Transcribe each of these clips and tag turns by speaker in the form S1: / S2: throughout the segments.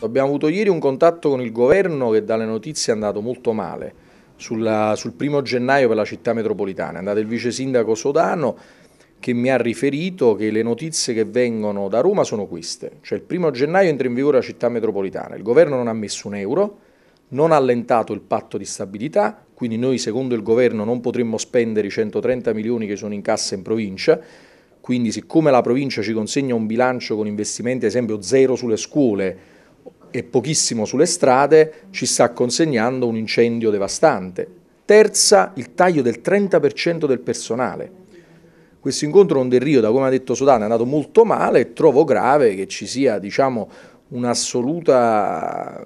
S1: Abbiamo avuto ieri un contatto con il governo che dalle notizie è andato molto male sulla, sul primo gennaio per la città metropolitana. È andato il vice sindaco Sodano che mi ha riferito che le notizie che vengono da Roma sono queste. Cioè il primo gennaio entra in vigore la città metropolitana, il governo non ha messo un euro, non ha allentato il patto di stabilità, quindi noi secondo il governo non potremmo spendere i 130 milioni che sono in cassa in provincia, quindi siccome la provincia ci consegna un bilancio con investimenti ad esempio zero sulle scuole e pochissimo sulle strade, ci sta consegnando un incendio devastante. Terza, il taglio del 30% del personale. Questo incontro con Del Rio, da come ha detto Sodana, è andato molto male e trovo grave che ci sia diciamo, un'assoluta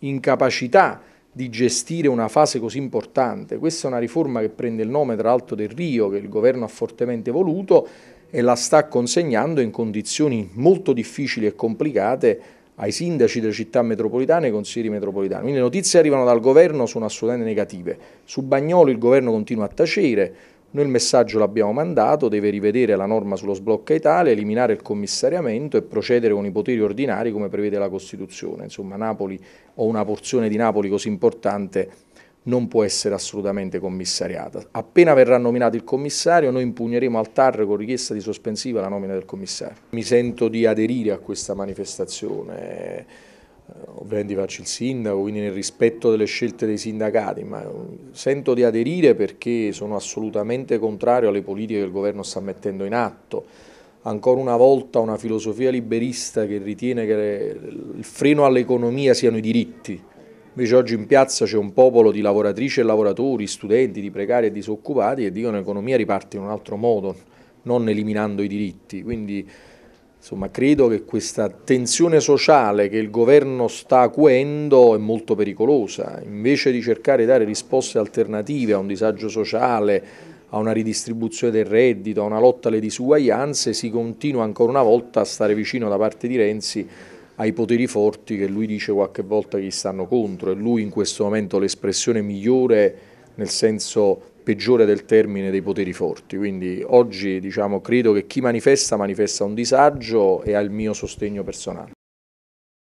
S1: incapacità di gestire una fase così importante. Questa è una riforma che prende il nome tra l'altro del Rio, che il governo ha fortemente voluto e la sta consegnando in condizioni molto difficili e complicate ai sindaci delle città metropolitane e ai consiglieri metropolitani. Quindi le notizie che arrivano dal governo sono assolutamente negative. Su Bagnolo il governo continua a tacere, noi il messaggio l'abbiamo mandato, deve rivedere la norma sullo sblocca Italia, eliminare il commissariamento e procedere con i poteri ordinari come prevede la Costituzione. Insomma Napoli o una porzione di Napoli così importante non può essere assolutamente commissariata. Appena verrà nominato il commissario, noi impugneremo al TAR con richiesta di sospensiva la nomina del commissario. Mi sento di aderire a questa manifestazione ovviamente faccio il sindaco, quindi nel rispetto delle scelte dei sindacati, ma eh, sento di aderire perché sono assolutamente contrario alle politiche che il governo sta mettendo in atto. Ancora una volta una filosofia liberista che ritiene che il freno all'economia siano i diritti. Invece oggi in piazza c'è un popolo di lavoratrici e lavoratori, studenti, di precari e disoccupati che dicono che l'economia riparte in un altro modo, non eliminando i diritti. Quindi Insomma, credo che questa tensione sociale che il governo sta acuendo è molto pericolosa. Invece di cercare di dare risposte alternative a un disagio sociale, a una ridistribuzione del reddito, a una lotta alle disuguaglianze, si continua ancora una volta a stare vicino da parte di Renzi ai poteri forti che lui dice qualche volta che gli stanno contro e lui in questo momento l'espressione migliore nel senso peggiore del termine dei poteri forti, quindi oggi diciamo, credo che chi manifesta manifesta un disagio e ha il mio sostegno personale.